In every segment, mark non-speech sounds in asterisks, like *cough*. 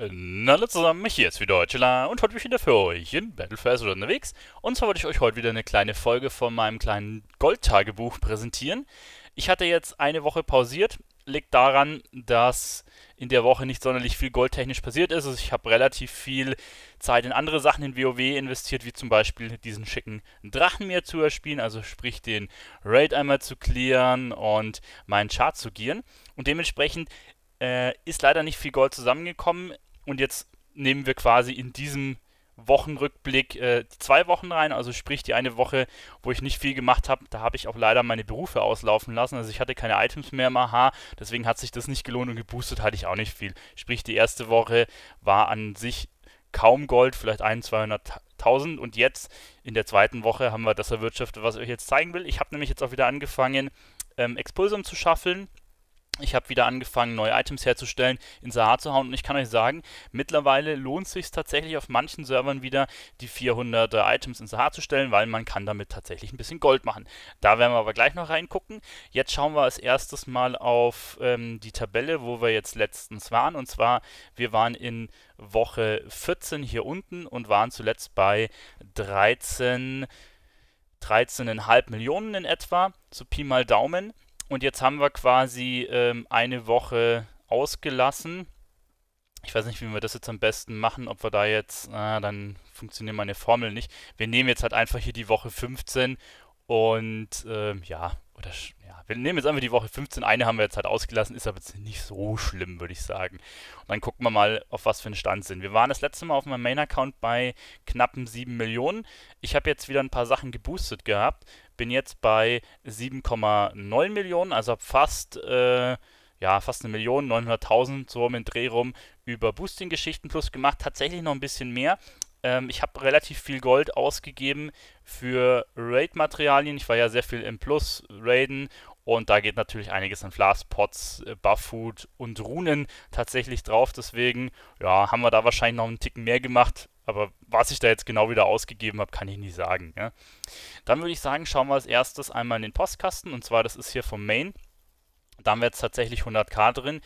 Na, hallo zusammen, mich hier ist wieder Deutschela und heute bin ich wieder für euch in Battlefest for unterwegs. Und zwar wollte ich euch heute wieder eine kleine Folge von meinem kleinen Goldtagebuch präsentieren. Ich hatte jetzt eine Woche pausiert, liegt daran, dass in der Woche nicht sonderlich viel goldtechnisch passiert ist. Also ich habe relativ viel Zeit in andere Sachen in WoW investiert, wie zum Beispiel diesen schicken Drachen mir zu erspielen, also sprich den Raid einmal zu clearen und meinen Chart zu gieren. Und dementsprechend äh, ist leider nicht viel Gold zusammengekommen und jetzt nehmen wir quasi in diesem Wochenrückblick äh, zwei Wochen rein, also sprich die eine Woche, wo ich nicht viel gemacht habe, da habe ich auch leider meine Berufe auslaufen lassen, also ich hatte keine Items mehr im AHA, deswegen hat sich das nicht gelohnt und geboostet hatte ich auch nicht viel. Sprich die erste Woche war an sich kaum Gold, vielleicht 1.200 1000 und jetzt in der zweiten Woche haben wir das erwirtschaftet, was ich euch jetzt zeigen will. Ich habe nämlich jetzt auch wieder angefangen, ähm, Expulsum zu schaffeln. Ich habe wieder angefangen, neue Items herzustellen, ins Sahar zu hauen und ich kann euch sagen, mittlerweile lohnt es sich tatsächlich auf manchen Servern wieder, die 400er äh, Items ins Sahar zu stellen, weil man kann damit tatsächlich ein bisschen Gold machen. Da werden wir aber gleich noch reingucken. Jetzt schauen wir als erstes mal auf ähm, die Tabelle, wo wir jetzt letztens waren. Und zwar, wir waren in Woche 14 hier unten und waren zuletzt bei 13... 13,5 Millionen in etwa, so Pi mal Daumen. Und jetzt haben wir quasi ähm, eine Woche ausgelassen. Ich weiß nicht, wie wir das jetzt am besten machen, ob wir da jetzt, ah, dann funktioniert meine Formel nicht. Wir nehmen jetzt halt einfach hier die Woche 15 und ähm, ja, oder ja, wir nehmen jetzt einfach die Woche 15. Eine haben wir jetzt halt ausgelassen, ist aber jetzt nicht so schlimm, würde ich sagen. Und dann gucken wir mal, auf was für einen Stand sind. Wir waren das letzte Mal auf meinem Main-Account bei knappen 7 Millionen. Ich habe jetzt wieder ein paar Sachen geboostet gehabt. Bin jetzt bei 7,9 Millionen, also fast. Äh, ja, fast eine Million, 900.000, so im Dreh rum, über Boosting-Geschichten plus gemacht. Tatsächlich noch ein bisschen mehr, ähm, ich habe relativ viel Gold ausgegeben für Raid-Materialien. Ich war ja sehr viel im Plus, Raiden. Und da geht natürlich einiges an Flas, äh, Buff-Food und Runen tatsächlich drauf. Deswegen, ja, haben wir da wahrscheinlich noch einen Ticken mehr gemacht. Aber was ich da jetzt genau wieder ausgegeben habe, kann ich nicht sagen. Ja. Dann würde ich sagen, schauen wir als erstes einmal in den Postkasten. Und zwar, das ist hier vom Main. Da haben wir jetzt tatsächlich 100k drin.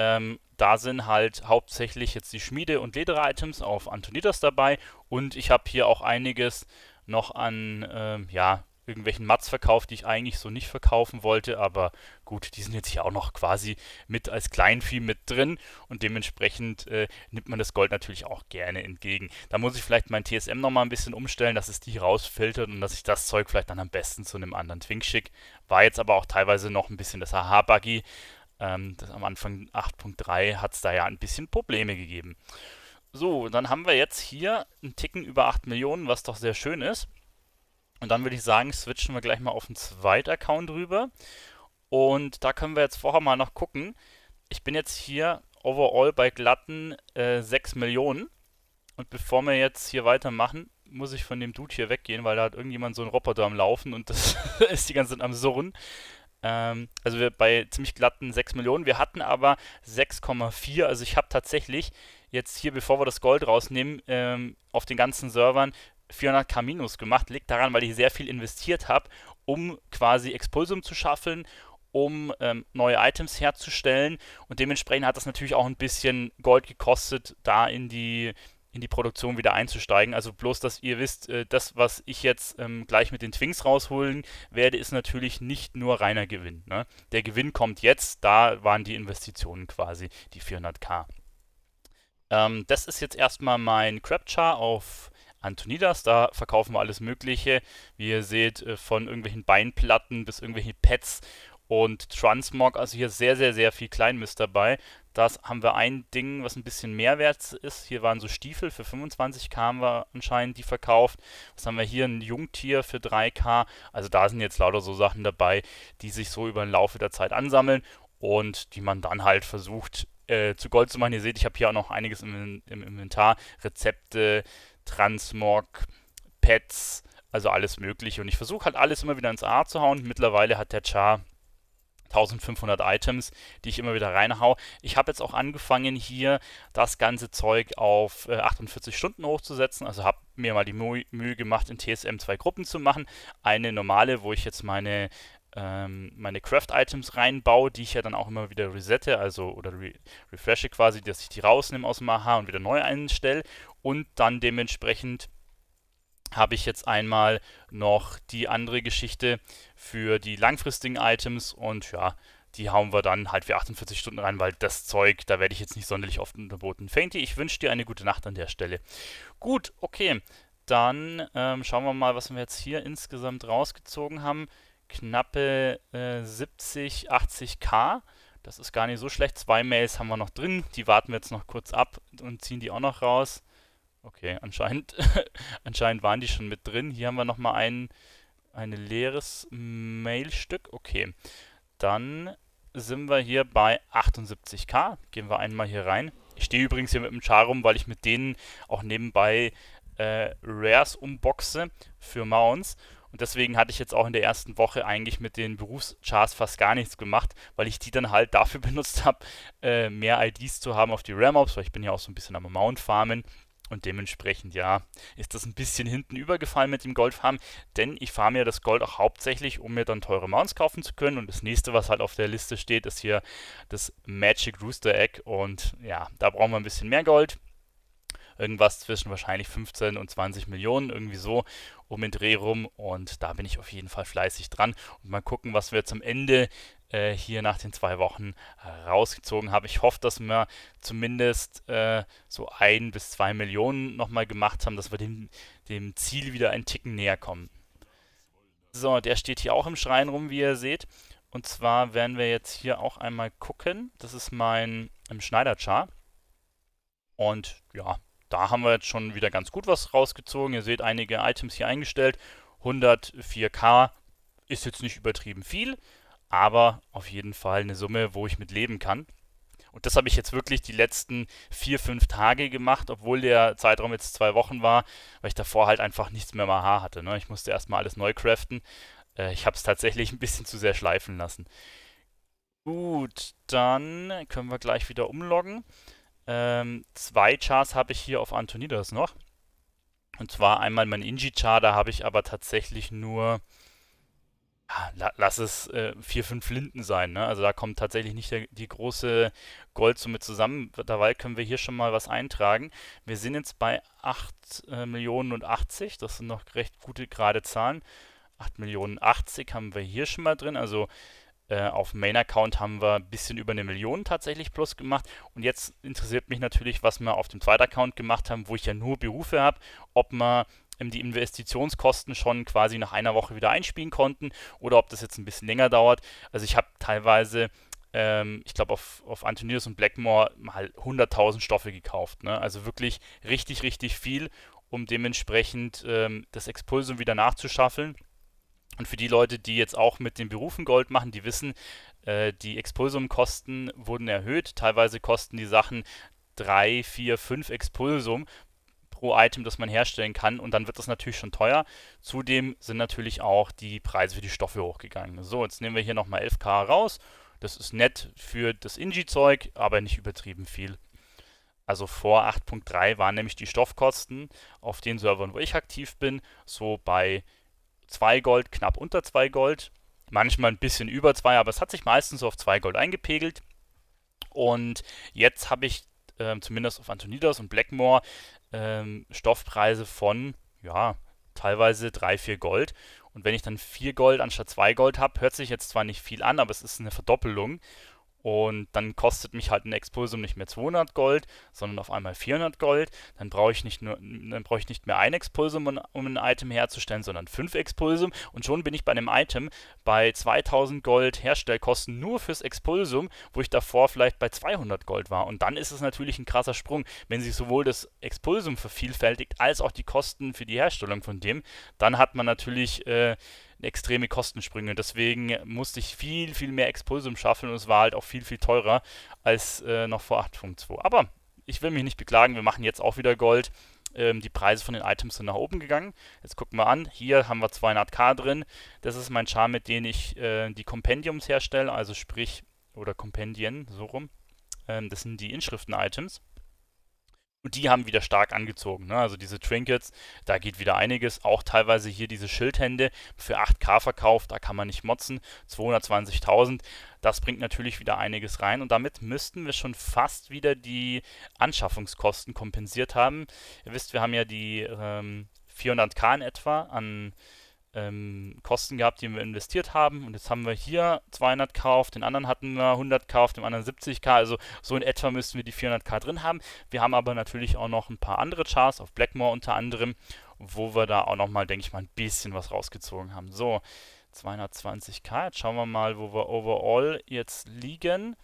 Ähm, da sind halt hauptsächlich jetzt die Schmiede- und Lederer-Items auf Antonidas dabei und ich habe hier auch einiges noch an ähm, ja, irgendwelchen Mats verkauft, die ich eigentlich so nicht verkaufen wollte, aber gut, die sind jetzt hier auch noch quasi mit als Kleinvieh mit drin und dementsprechend äh, nimmt man das Gold natürlich auch gerne entgegen. Da muss ich vielleicht mein TSM nochmal ein bisschen umstellen, dass es die rausfiltert und dass ich das Zeug vielleicht dann am besten zu einem anderen Twink schicke. War jetzt aber auch teilweise noch ein bisschen das Haha-Buggy, ähm, das am Anfang 8.3 hat es da ja ein bisschen Probleme gegeben. So, dann haben wir jetzt hier einen Ticken über 8 Millionen, was doch sehr schön ist. Und dann würde ich sagen, switchen wir gleich mal auf den zweiten Account rüber. Und da können wir jetzt vorher mal noch gucken. Ich bin jetzt hier overall bei glatten äh, 6 Millionen. Und bevor wir jetzt hier weitermachen, muss ich von dem Dude hier weggehen, weil da hat irgendjemand so einen Roboter am Laufen und das *laughs* ist die ganze Zeit am Surren. Ähm, also wir bei ziemlich glatten 6 Millionen. Wir hatten aber 6,4. Also ich habe tatsächlich jetzt hier, bevor wir das Gold rausnehmen, ähm, auf den ganzen Servern 400 Kaminos gemacht. Liegt daran, weil ich sehr viel investiert habe, um quasi Expulsum zu schaffen, um ähm, neue Items herzustellen und dementsprechend hat das natürlich auch ein bisschen Gold gekostet, da in die in die Produktion wieder einzusteigen. Also bloß, dass ihr wisst, äh, das, was ich jetzt ähm, gleich mit den Twinks rausholen werde, ist natürlich nicht nur reiner Gewinn. Ne? Der Gewinn kommt jetzt, da waren die Investitionen quasi die 400k. Ähm, das ist jetzt erstmal mein Crapchar auf Antonidas. Da verkaufen wir alles Mögliche. Wie ihr seht, äh, von irgendwelchen Beinplatten bis irgendwelche Pets und Transmog, also hier sehr, sehr, sehr viel Kleinmist dabei. Das haben wir ein Ding, was ein bisschen mehr wert ist. Hier waren so Stiefel für 25k haben wir anscheinend die verkauft. Was haben wir hier? Ein Jungtier für 3k. Also da sind jetzt lauter so Sachen dabei, die sich so über den Laufe der Zeit ansammeln und die man dann halt versucht äh, zu Gold zu machen. Ihr seht, ich habe hier auch noch einiges im, im Inventar. Rezepte, Transmog, Pets, also alles mögliche. Und ich versuche halt alles immer wieder ins A zu hauen. Mittlerweile hat der Char 1500 Items, die ich immer wieder reinhau. Ich habe jetzt auch angefangen, hier das ganze Zeug auf 48 äh, Stunden hochzusetzen. Also habe mir mal die Mühe gemacht, in TSM zwei Gruppen zu machen. Eine normale, wo ich jetzt meine ähm, meine Craft-Items reinbaue, die ich ja dann auch immer wieder resette, also oder re refreshe quasi, dass ich die rausnehme aus dem AHA und wieder neu einstelle und dann dementsprechend habe ich jetzt einmal noch die andere Geschichte für die langfristigen Items und ja, die hauen wir dann halt für 48 Stunden rein, weil das Zeug, da werde ich jetzt nicht sonderlich oft unterboten. Fainty, ich wünsche dir eine gute Nacht an der Stelle. Gut, okay, dann ähm, schauen wir mal, was wir jetzt hier insgesamt rausgezogen haben. Knappe äh, 70, 80k. Das ist gar nicht so schlecht. Zwei Mails haben wir noch drin. Die warten wir jetzt noch kurz ab und ziehen die auch noch raus. Okay, anscheinend, *laughs* anscheinend waren die schon mit drin. Hier haben wir nochmal ein, ein leeres Mailstück. Okay, dann sind wir hier bei 78k. Gehen wir einmal hier rein. Ich stehe übrigens hier mit dem Char rum, weil ich mit denen auch nebenbei äh, Rares unboxe für Mounts. Und deswegen hatte ich jetzt auch in der ersten Woche eigentlich mit den Berufschars fast gar nichts gemacht, weil ich die dann halt dafür *laughs* benutzt habe, äh, mehr IDs zu haben auf die Ram-Ops, weil ich bin ja auch so ein bisschen am Mount-Farmen. Und dementsprechend, ja, ist das ein bisschen hinten übergefallen mit dem Goldfarm, denn ich fahre mir das Gold auch hauptsächlich, um mir dann teure Mounts kaufen zu können. Und das nächste, was halt auf der Liste steht, ist hier das Magic Rooster Egg. Und ja, da brauchen wir ein bisschen mehr Gold. Irgendwas zwischen wahrscheinlich 15 und 20 Millionen, irgendwie so um den Dreh rum und da bin ich auf jeden Fall fleißig dran und mal gucken, was wir zum Ende äh, hier nach den zwei Wochen rausgezogen haben. Ich hoffe, dass wir zumindest äh, so ein bis zwei Millionen nochmal gemacht haben, dass wir dem, dem Ziel wieder ein Ticken näher kommen. So, der steht hier auch im Schrein rum, wie ihr seht. Und zwar werden wir jetzt hier auch einmal gucken. Das ist mein Schneiderchar. Und ja, da haben wir jetzt schon wieder ganz gut was rausgezogen. Ihr seht einige Items hier eingestellt. 104k ist jetzt nicht übertrieben viel, aber auf jeden Fall eine Summe, wo ich mit leben kann. Und das habe ich jetzt wirklich die letzten vier, fünf Tage gemacht, obwohl der Zeitraum jetzt zwei Wochen war, weil ich davor halt einfach nichts mehr im AH hatte. Ne? Ich musste erstmal alles neu craften. Äh, ich habe es tatsächlich ein bisschen zu sehr schleifen lassen. Gut, dann können wir gleich wieder umloggen. Ähm, zwei Chars habe ich hier auf Antonidas noch. Und zwar einmal mein Inji-Char, da habe ich aber tatsächlich nur, lass es äh, vier, fünf Linden sein. Ne? Also da kommt tatsächlich nicht der, die große Goldsumme zusammen. Dabei können wir hier schon mal was eintragen. Wir sind jetzt bei 8 äh, Millionen und 80. Das sind noch recht gute gerade Zahlen. 8 Millionen 80 haben wir hier schon mal drin. Also äh, auf Main-Account haben wir ein bisschen über eine Million tatsächlich plus gemacht. Und jetzt interessiert mich natürlich, was wir auf dem zweiten Account gemacht haben, wo ich ja nur Berufe habe, ob man die Investitionskosten schon quasi nach einer Woche wieder einspielen konnten oder ob das jetzt ein bisschen länger dauert. Also ich habe teilweise, ähm, ich glaube, auf, auf Antonius und Blackmore mal 100.000 Stoffe gekauft. Ne? Also wirklich richtig, richtig viel, um dementsprechend ähm, das Expulsum wieder nachzuschaffeln. Und für die Leute, die jetzt auch mit den Berufen Gold machen, die wissen, äh, die Expulsum-Kosten wurden erhöht. Teilweise kosten die Sachen 3, 4, 5 Expulsum pro Item, das man herstellen kann. Und dann wird das natürlich schon teuer. Zudem sind natürlich auch die Preise für die Stoffe hochgegangen. So, jetzt nehmen wir hier nochmal 11k raus. Das ist nett für das ingi zeug aber nicht übertrieben viel. Also vor 8.3 waren nämlich die Stoffkosten auf den Servern, wo ich aktiv bin, so bei 2 Gold, knapp unter 2 Gold, manchmal ein bisschen über 2, aber es hat sich meistens so auf 2 Gold eingepegelt. Und jetzt habe ich äh, zumindest auf Antonidas und Blackmore äh, Stoffpreise von, ja, teilweise 3, 4 Gold. Und wenn ich dann 4 Gold anstatt 2 Gold habe, hört sich jetzt zwar nicht viel an, aber es ist eine Verdoppelung. Und dann kostet mich halt ein Exposum nicht mehr 200 Gold, sondern auf einmal 400 Gold. Dann brauche ich nicht nur, dann brauche ich nicht mehr ein Expulsum, um, um ein Item herzustellen, sondern fünf Expulsum. Und schon bin ich bei einem Item bei 2000 Gold Herstellkosten nur fürs Expulsum, wo ich davor vielleicht bei 200 Gold war. Und dann ist es natürlich ein krasser Sprung, wenn sich sowohl das Expulsum vervielfältigt als auch die Kosten für die Herstellung von dem. Dann hat man natürlich äh, extreme Kostensprünge. Deswegen musste ich viel, viel mehr Expulsum schaffen und es war halt auch viel, viel teurer als äh, noch vor 8.2. Aber ich will mich nicht beklagen, wir machen jetzt auch wieder Gold. Ähm, die Preise von den Items sind nach oben gegangen. Jetzt gucken wir an. Hier haben wir 200k drin. Das ist mein Charme, mit dem ich äh, die Compendiums herstelle, also sprich, oder Kompendien, so rum. Ähm, das sind die Inschriften-Items. Und die haben wieder stark angezogen. Ne? Also diese Trinkets, da geht wieder einiges. Auch teilweise hier diese Schildhände für 8K verkauft, da kann man nicht motzen. 220.000, das bringt natürlich wieder einiges rein. Und damit müssten wir schon fast wieder die Anschaffungskosten kompensiert haben. Ihr wisst, wir haben ja die ähm, 400K in etwa an ähm, Kosten gehabt, die wir investiert haben. Und jetzt haben wir hier 200k auf den anderen hatten wir 100k auf dem anderen 70k. Also so in etwa müssten wir die 400k drin haben. Wir haben aber natürlich auch noch ein paar andere Charts auf Blackmore unter anderem, wo wir da auch nochmal, denke ich mal, ein bisschen was rausgezogen haben. So, 220k. Jetzt schauen wir mal, wo wir overall jetzt liegen.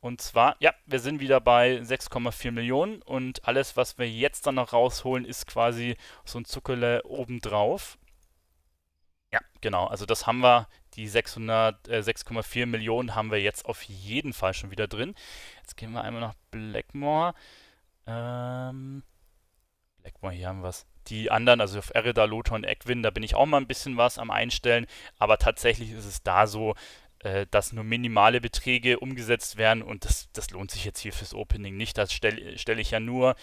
Und zwar, ja, wir sind wieder bei 6,4 Millionen und alles, was wir jetzt dann noch rausholen, ist quasi so ein Zuckerle obendrauf. Ja, genau. Also das haben wir, die 6,4 äh, Millionen haben wir jetzt auf jeden Fall schon wieder drin. Jetzt gehen wir einmal nach Blackmore. Ähm, Blackmore, hier haben wir es. Die anderen, also auf Erida, Lothar und Equin, da bin ich auch mal ein bisschen was am Einstellen. Aber tatsächlich ist es da so, äh, dass nur minimale Beträge umgesetzt werden und das, das lohnt sich jetzt hier fürs Opening nicht. Das stelle stell ich ja nur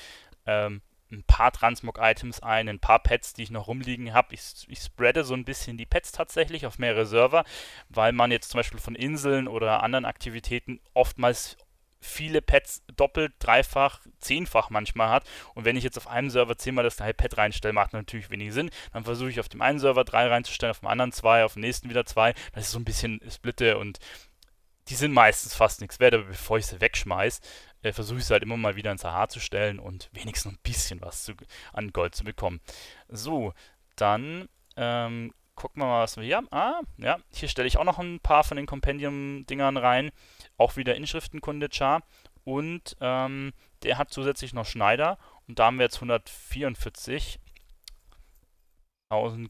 ähm, ein paar Transmog-Items ein, ein paar Pets, die ich noch rumliegen habe. Ich, ich spreade so ein bisschen die Pets tatsächlich auf mehrere Server, weil man jetzt zum Beispiel von Inseln oder anderen Aktivitäten oftmals viele Pets doppelt, dreifach, zehnfach manchmal hat. Und wenn ich jetzt auf einem Server zehnmal das gleiche Pad reinstelle, macht natürlich wenig Sinn. Dann versuche ich auf dem einen Server drei reinzustellen, auf dem anderen zwei, auf dem nächsten wieder zwei. Das ist so ein bisschen Splitte und die sind meistens fast nichts wert, aber bevor ich sie wegschmeiße, äh, versuche ich es halt immer mal wieder ins AH zu stellen und wenigstens ein bisschen was zu, an Gold zu bekommen. So, dann ähm, gucken wir mal, was wir hier haben. Ah, ja, hier stelle ich auch noch ein paar von den Compendium-Dingern rein. Auch wieder Inschriftenkunde Char. Und ähm, der hat zusätzlich noch Schneider. Und da haben wir jetzt 144.000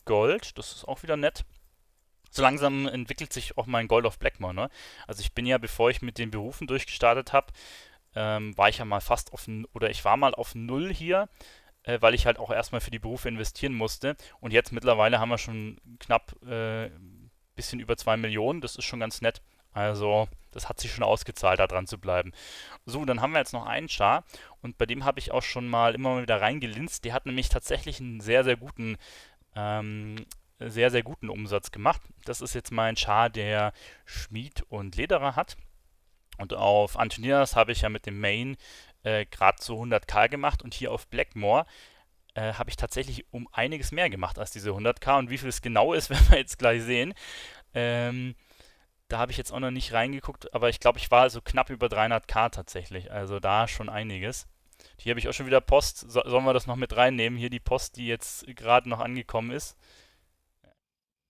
Gold. Das ist auch wieder nett. So langsam entwickelt sich auch mein Gold auf Blackmore. Ne? Also ich bin ja, bevor ich mit den Berufen durchgestartet habe, ähm, war ich ja mal fast auf, oder ich war mal auf Null hier, äh, weil ich halt auch erstmal für die Berufe investieren musste. Und jetzt mittlerweile haben wir schon knapp äh, bisschen über 2 Millionen, das ist schon ganz nett. Also, das hat sich schon ausgezahlt, da dran zu bleiben. So, dann haben wir jetzt noch einen Char und bei dem habe ich auch schon mal immer mal wieder reingelinst. Der hat nämlich tatsächlich einen sehr, sehr guten, ähm, sehr, sehr guten Umsatz gemacht. Das ist jetzt mein Char, der Schmied und Lederer hat. Und auf Antonias habe ich ja mit dem Main äh, gerade so 100k gemacht und hier auf Blackmore äh, habe ich tatsächlich um einiges mehr gemacht als diese 100k. Und wie viel es genau ist, *laughs* werden wir jetzt gleich sehen. Ähm, da habe ich jetzt auch noch nicht reingeguckt, aber ich glaube, ich war so knapp über 300k tatsächlich. Also da schon einiges. Hier habe ich auch schon wieder Post. So, sollen wir das noch mit reinnehmen? Hier die Post, die jetzt gerade noch angekommen ist.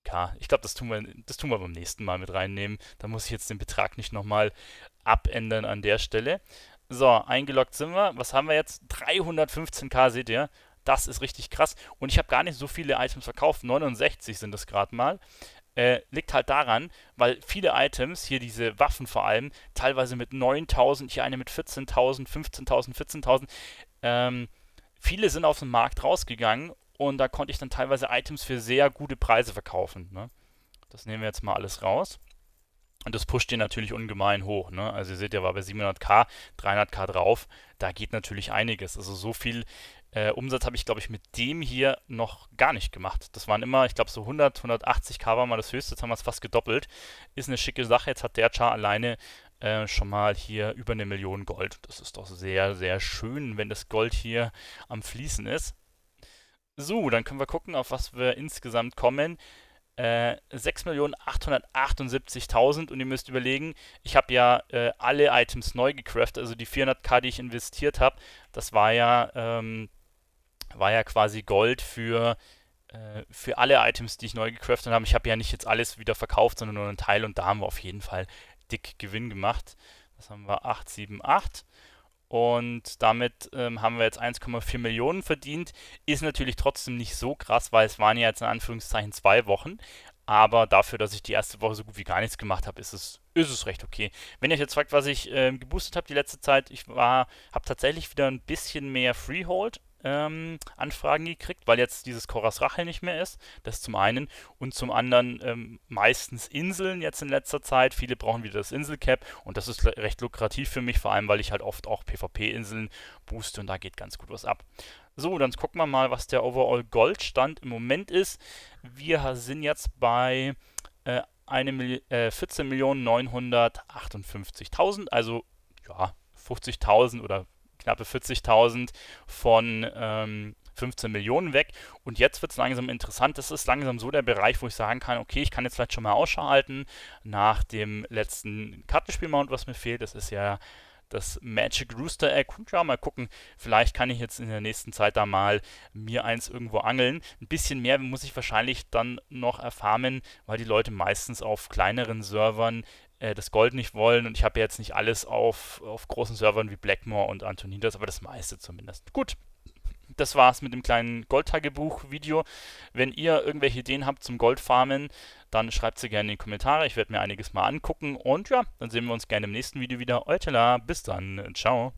K. Ich glaube, das, das tun wir beim nächsten Mal mit reinnehmen. Da muss ich jetzt den Betrag nicht nochmal abändern an der Stelle. So, eingeloggt sind wir. Was haben wir jetzt? 315k seht ihr. Das ist richtig krass. Und ich habe gar nicht so viele Items verkauft. 69 sind das gerade mal. Äh, liegt halt daran, weil viele Items, hier diese Waffen vor allem, teilweise mit 9000, hier eine mit 14.000, 15.000, 14.000, ähm, viele sind auf den Markt rausgegangen und da konnte ich dann teilweise Items für sehr gute Preise verkaufen. Ne? Das nehmen wir jetzt mal alles raus. Und das pusht den natürlich ungemein hoch. Ne? Also ihr seht, der war bei 700k, 300k drauf. Da geht natürlich einiges. Also so viel äh, Umsatz habe ich, glaube ich, mit dem hier noch gar nicht gemacht. Das waren immer, ich glaube, so 100, 180k war mal das höchste. Jetzt haben wir es fast gedoppelt. Ist eine schicke Sache. Jetzt hat der Char alleine äh, schon mal hier über eine Million Gold. Das ist doch sehr, sehr schön, wenn das Gold hier am Fließen ist. So, dann können wir gucken, auf was wir insgesamt kommen äh, 6.878.000 und ihr müsst überlegen, ich habe ja äh, alle Items neu gecraftet, also die 400k, die ich investiert habe, das war ja, ähm, war ja quasi Gold für, äh, für alle Items, die ich neu gecraftet habe. Ich habe ja nicht jetzt alles wieder verkauft, sondern nur einen Teil und da haben wir auf jeden Fall dick Gewinn gemacht. Das haben wir 878. Und damit ähm, haben wir jetzt 1,4 Millionen verdient. Ist natürlich trotzdem nicht so krass, weil es waren ja jetzt in Anführungszeichen zwei Wochen. Aber dafür, dass ich die erste Woche so gut wie gar nichts gemacht habe, ist es, ist es recht okay. Wenn ihr euch jetzt fragt, was ich ähm, geboostet habe die letzte Zeit, ich habe tatsächlich wieder ein bisschen mehr Freehold ähm, Anfragen gekriegt, weil jetzt dieses Koras Rachel nicht mehr ist. Das zum einen. Und zum anderen ähm, meistens Inseln jetzt in letzter Zeit. Viele brauchen wieder das Inselcap und das ist recht lukrativ für mich, vor allem weil ich halt oft auch PvP-Inseln booste und da geht ganz gut was ab. So, dann gucken wir mal, was der Overall Goldstand im Moment ist. Wir sind jetzt bei äh, 14.958.000, äh, also ja, 50.000 oder knappe 40.000 von ähm, 15 Millionen weg. Und jetzt wird es langsam interessant. Das ist langsam so der Bereich, wo ich sagen kann, okay, ich kann jetzt vielleicht schon mal Ausschau halten nach dem letzten Kartenspielmount, was mir fehlt. Das ist ja das Magic Rooster Egg. ja, mal gucken, vielleicht kann ich jetzt in der nächsten Zeit da mal mir eins irgendwo angeln. Ein bisschen mehr muss ich wahrscheinlich dann noch erfahren, weil die Leute meistens auf kleineren Servern äh, das Gold nicht wollen. Und ich habe ja jetzt nicht alles auf, auf großen Servern wie Blackmore und Antonidas, aber das meiste zumindest. Gut, das war's mit dem kleinen Goldtagebuch-Video. Wenn ihr irgendwelche Ideen habt zum Goldfarmen, dann schreibt sie gerne in die Kommentare. Ich werde mir einiges mal angucken. Und ja, dann sehen wir uns gerne im nächsten Video wieder. Euer Eutela, bis dann. Ciao.